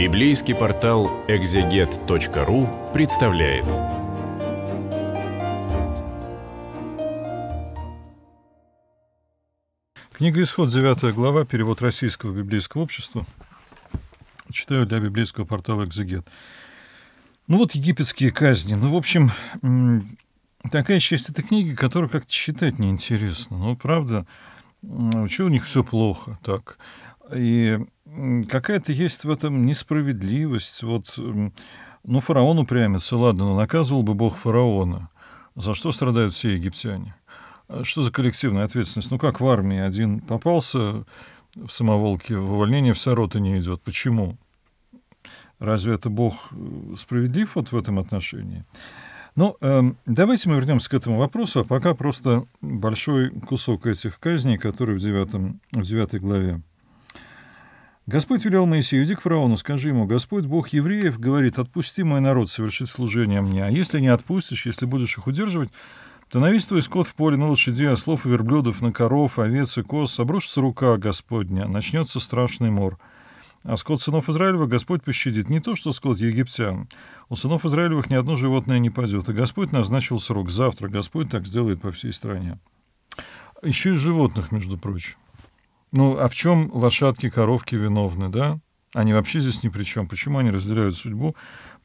Библейский портал exeget.ru представляет. Книга «Исход», 9 глава, перевод российского библейского общества. Читаю для библейского портала «Экзегет». Ну вот египетские казни. Ну, в общем, такая часть этой книги, которую как-то читать неинтересно. Ну, правда, чего у них все плохо так? И какая-то есть в этом несправедливость. Вот, ну, фараон упрямится, ладно, но наказывал бы Бог фараона. За что страдают все египтяне? А что за коллективная ответственность? Ну, как в армии один попался в самоволке, в увольнение вся рота не идет. Почему? Разве это Бог э, справедлив вот в этом отношении? Ну, э, давайте мы вернемся к этому вопросу, а пока просто большой кусок этих казней, которые в, девятом, в девятой главе. Господь велел Моисею, иди к фараону, скажи ему, Господь, Бог евреев, говорит, отпусти мой народ совершить служение мне, а если не отпустишь, если будешь их удерживать, то на твой скот в поле, на лошадей, ослов и верблюдов, на коров, овец и коз обрушится рука Господня, начнется страшный мор. А скот сынов Израилева Господь пощадит не то, что скот египтян. У сынов Израилевых ни одно животное не падет, и Господь назначил срок завтра. Господь так сделает по всей стране. Еще и животных, между прочим. Ну, а в чем лошадки, коровки виновны, да? Они вообще здесь ни при чем. Почему они разделяют судьбу?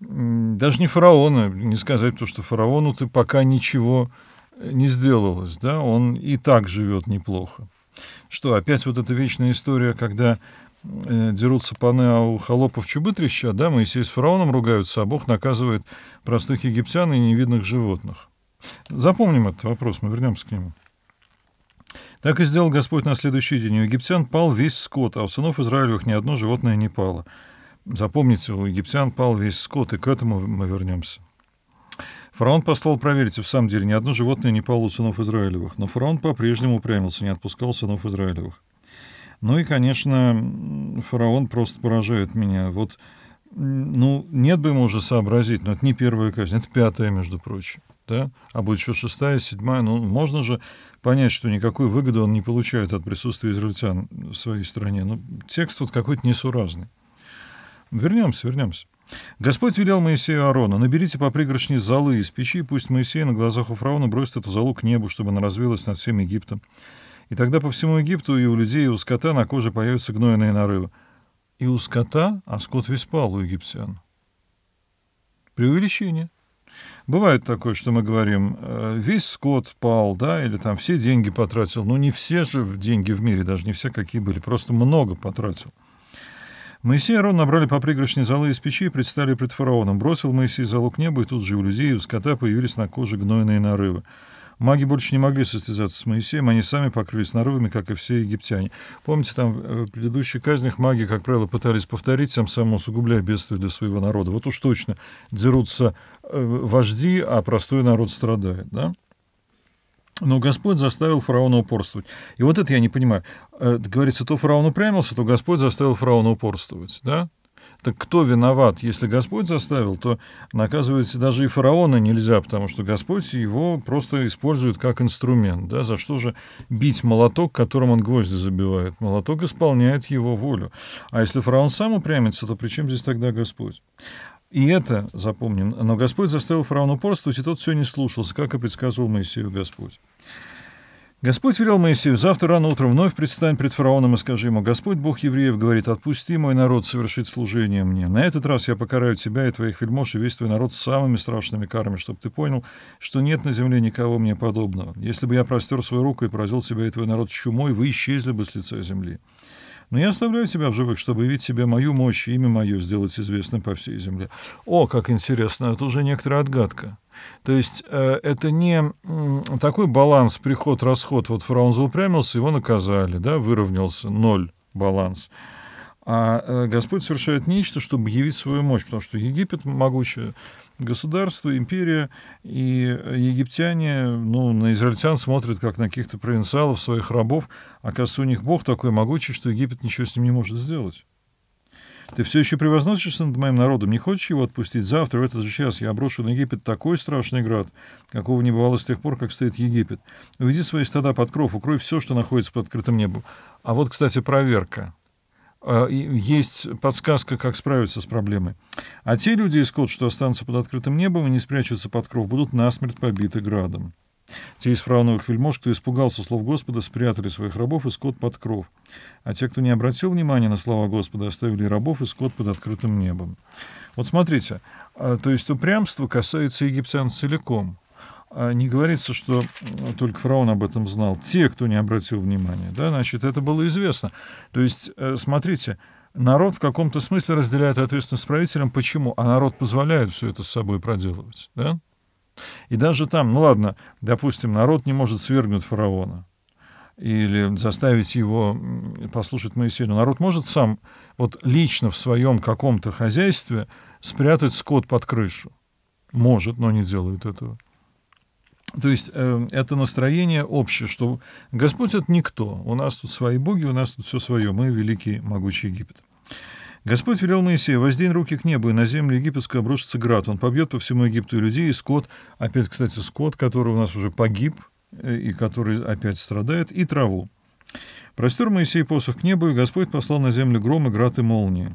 Даже не фараона, не сказать то, что фараону ты пока ничего э, не сделалось, да? Он и так живет неплохо. Что, опять вот эта вечная история, когда э, дерутся паны, а у холопов чубы трещат, да, Моисей с фараоном ругаются, а Бог наказывает простых египтян и невидных животных. Запомним этот вопрос, мы вернемся к нему. Так и сделал Господь на следующий день. У египтян пал весь скот, а у сынов Израилевых ни одно животное не пало. Запомните, у египтян пал весь скот, и к этому мы вернемся. Фараон послал проверить, и в самом деле ни одно животное не пало у сынов Израилевых, но фараон по-прежнему упрямился, не отпускал сынов Израилевых. Ну и, конечно, фараон просто поражает меня. Вот ну, нет бы ему уже сообразить, но ну, это не первая казнь, это пятая, между прочим. Да? А будет еще шестая, седьмая. Ну, можно же понять, что никакой выгоды он не получает от присутствия израильтян в своей стране. Ну, текст тут какой-то несуразный. Вернемся, вернемся. Господь велел Моисею Аарона, наберите по пригоршне золы из печи, пусть Моисей на глазах у фараона бросит эту золу к небу, чтобы она развилась над всем Египтом. И тогда по всему Египту и у людей, и у скота на коже появятся гнойные нарывы и у скота, а скот весь пал у египтян. Преувеличение. Бывает такое, что мы говорим, э, весь скот пал, да, или там все деньги потратил. Ну, не все же деньги в мире, даже не все какие были, просто много потратил. Моисей и Арон набрали по пригоршне золы из печи и предстали пред фараоном. Бросил Моисей к небу и тут же у людей и у скота появились на коже гнойные нарывы. Маги больше не могли состязаться с Моисеем, они сами покрылись нарывами, как и все египтяне. Помните, там э, в предыдущих казнях маги, как правило, пытались повторить, тем самым усугубляя бедствие для своего народа. Вот уж точно дерутся э, вожди, а простой народ страдает, да? Но Господь заставил фараона упорствовать. И вот это я не понимаю. Э, говорится, то фараон упрямился, то Господь заставил фараона упорствовать. Да? Так кто виноват? Если Господь заставил, то наказывается даже и фараона нельзя, потому что Господь его просто использует как инструмент. Да? За что же бить молоток, которым он гвозди забивает? Молоток исполняет его волю. А если фараон сам упрямится, то при чем здесь тогда Господь? И это, запомним, но Господь заставил фараона упорствовать, и тот все не слушался, как и предсказывал Моисею Господь. Господь велел Моисею, завтра рано утром вновь предстань пред фараоном и скажи ему, Господь Бог евреев говорит, отпусти мой народ совершить служение мне. На этот раз я покараю тебя и твоих вельмож и весь твой народ с самыми страшными карами, чтобы ты понял, что нет на земле никого мне подобного. Если бы я простер свою руку и поразил тебя и твой народ чумой, вы исчезли бы с лица земли. Но я оставляю тебя в живых, чтобы явить себе мою мощь и имя мое сделать известным по всей земле. О, как интересно, это уже некоторая отгадка. То есть э, это не такой баланс приход-расход. Вот фараон заупрямился, его наказали, да, выровнялся, ноль баланс. А э, Господь совершает нечто, чтобы явить свою мощь, потому что Египет могучее государство, империя, и египтяне, ну, на израильтян смотрят, как на каких-то провинциалов, своих рабов. Оказывается, а у них Бог такой могучий, что Египет ничего с ним не может сделать. Ты все еще превозносишься над моим народом, не хочешь его отпустить? Завтра, в этот же час, я обрушу на Египет такой страшный град, какого не бывало с тех пор, как стоит Египет. Уведи свои стада под кров, укрой все, что находится под открытым небом. А вот, кстати, проверка. А, есть подсказка, как справиться с проблемой. А те люди и скот, что останутся под открытым небом и не спрячутся под кров, будут насмерть побиты градом. Те из фараоновых вельмож, кто испугался слов Господа, спрятали своих рабов и скот под кров. А те, кто не обратил внимания на слова Господа, оставили рабов и скот под открытым небом. Вот смотрите, а, то есть упрямство касается египтян целиком. А, не говорится, что только фараон об этом знал. Те, кто не обратил внимания, да, значит, это было известно. То есть, э, смотрите, народ в каком-то смысле разделяет ответственность с правителем. Почему? А народ позволяет все это с собой проделывать. Да? И даже там, ну ладно, допустим, народ не может свергнуть фараона или заставить его послушать Моисея. Но народ может сам вот лично в своем каком-то хозяйстве спрятать скот под крышу. Может, но не делает этого. То есть э, это настроение общее, что Господь — это никто. У нас тут свои боги, у нас тут все свое. Мы — великий, могучий Египет. Господь велел Моисею, воздень руки к небу, и на землю египетскую обрушится град. Он побьет по всему Египту и людей, и скот. Опять, кстати, скот, который у нас уже погиб, э, и который опять страдает, и траву. Простер Моисей посох к небу, и Господь послал на землю гром и град и молнии.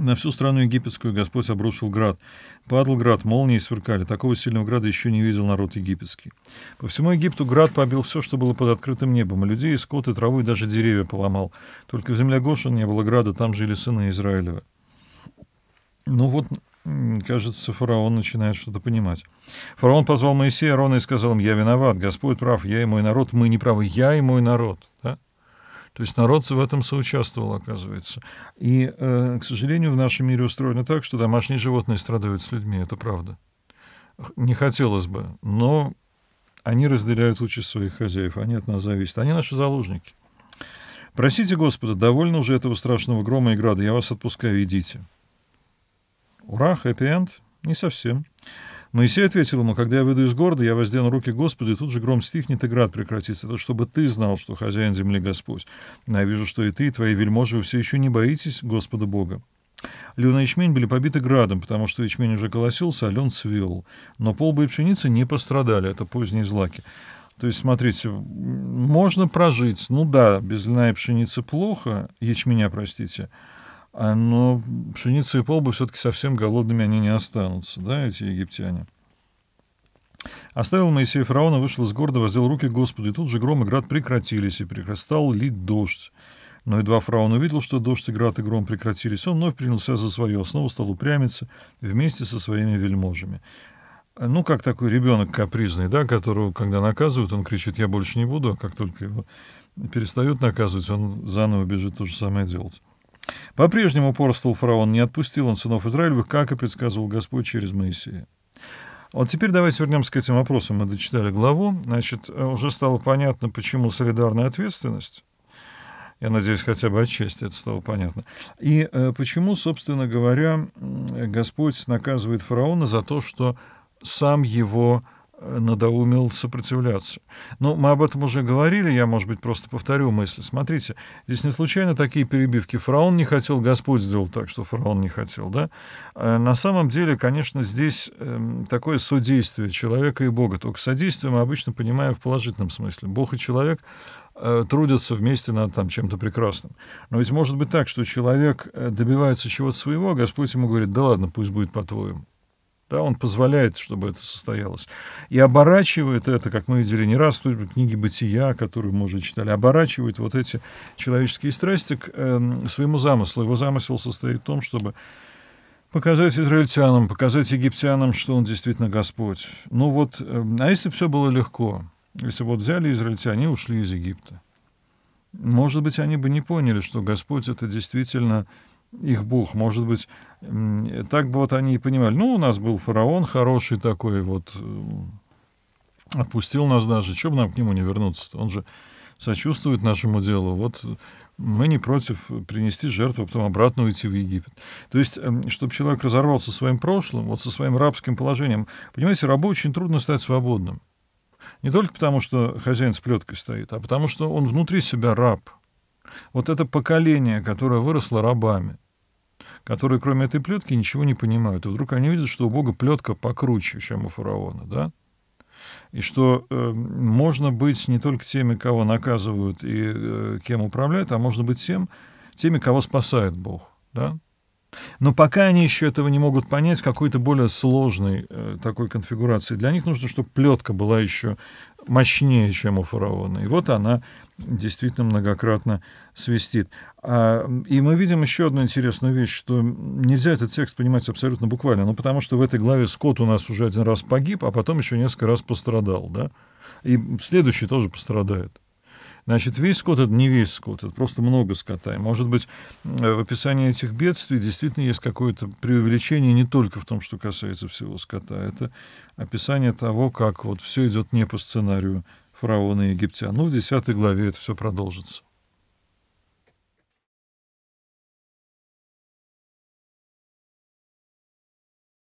На всю страну египетскую Господь обрушил град. Падал град, молнии сверкали. Такого сильного града еще не видел народ египетский. По всему Египту град побил все, что было под открытым небом. людей, скот, и траву, и даже деревья поломал. Только в земле Гошин не было града, там жили сыны Израилева. Ну вот, кажется, фараон начинает что-то понимать. Фараон позвал Моисея, Рона и сказал им, «Я виноват, Господь прав, я и мой народ, мы не правы, я и мой народ». То есть народ в этом соучаствовал, оказывается. И, э, к сожалению, в нашем мире устроено так, что домашние животные страдают с людьми, это правда. Не хотелось бы, но они разделяют участь своих хозяев, они от нас зависят, они наши заложники. Просите Господа, довольно уже этого страшного грома и града, я вас отпускаю, идите. Ура, хэппи-энд? Не совсем. Моисей ответил ему, «Когда я выйду из города, я воздену руки Господу, и тут же гром стихнет, и град прекратится. Это чтобы ты знал, что хозяин земли Господь. Я вижу, что и ты, и твои вельможи вы все еще не боитесь Господа Бога». Лен и ячмень были побиты градом, потому что ячмень уже колосился, а лен свел. Но полбы и пшеницы не пострадали, это поздние злаки. То есть, смотрите, можно прожить, ну да, без льна и пшеницы плохо, ячменя, простите, а, но пшеница и полбы все-таки совсем голодными они не останутся, да, эти египтяне. Оставил Моисей фараона, вышел из города, воздел руки к Господу, и тут же гром и град прекратились, и перестал лить дождь. Но едва фараон увидел, что дождь и град и гром прекратились, он вновь принялся за свою основу, стал упрямиться вместе со своими вельможами. Ну, как такой ребенок капризный, да, которого, когда наказывают, он кричит «я больше не буду», а как только его перестают наказывать, он заново бежит то же самое делать. По-прежнему упорствовал фараон, не отпустил он сынов Израилевых, как и предсказывал Господь через Моисея. Вот теперь давайте вернемся к этим вопросам. Мы дочитали главу. Значит, э, уже стало понятно, почему солидарная ответственность. Я надеюсь, хотя бы отчасти это стало понятно. И э, почему, собственно говоря, Господь наказывает фараона за то, что сам его надоумил сопротивляться. Но ну, мы об этом уже говорили, я, может быть, просто повторю мысль. Смотрите, здесь не случайно такие перебивки. Фараон не хотел, Господь сделал так, что фараон не хотел, да? Э, на самом деле, конечно, здесь эм, такое содействие человека и Бога. Только содействие мы обычно понимаем в положительном смысле. Бог и человек э, трудятся вместе над там чем-то прекрасным. Но ведь может быть так, что человек э, добивается чего-то своего, а Господь ему говорит, да ладно, пусть будет по-твоему. Да, он позволяет, чтобы это состоялось. И оборачивает это, как мы видели не раз, в книге «Бытия», которую мы уже читали, оборачивает вот эти человеческие страсти к э, своему замыслу. Его замысел состоит в том, чтобы показать израильтянам, показать египтянам, что он действительно Господь. Ну вот, э, а если бы все было легко, если вот взяли израильтяне и ушли из Египта, может быть, они бы не поняли, что Господь — это действительно их бог, может быть, так бы вот они и понимали. Ну, у нас был фараон хороший такой, вот э, отпустил нас даже, что бы нам к нему не вернуться -то? Он же сочувствует нашему делу. Вот мы не против принести жертву, а потом обратно уйти в Египет. То есть, эм, чтобы человек разорвался своим прошлым, вот со своим рабским положением. Понимаете, рабу очень трудно стать свободным. Не только потому, что хозяин с плеткой стоит, а потому что он внутри себя раб – вот это поколение, которое выросло рабами, которые кроме этой плетки ничего не понимают. И вдруг они видят, что у Бога плетка покруче, чем у фараона, да? И что э, можно быть не только теми, кого наказывают и э, кем управляют, а можно быть тем, теми, кого спасает Бог, да? Но пока они еще этого не могут понять в какой-то более сложной э, такой конфигурации. Для них нужно, чтобы плетка была еще мощнее, чем у фараона. И вот она действительно многократно свистит. А, и мы видим еще одну интересную вещь, что нельзя этот текст понимать абсолютно буквально. Ну, потому что в этой главе Скотт у нас уже один раз погиб, а потом еще несколько раз пострадал, да? И следующий тоже пострадает. Значит, весь скот — это не весь скот, это просто много скота. И, может быть, э, в описании этих бедствий действительно есть какое-то преувеличение не только в том, что касается всего скота. Это описание того, как вот все идет не по сценарию фараона и египтян. Ну, в 10 главе это все продолжится.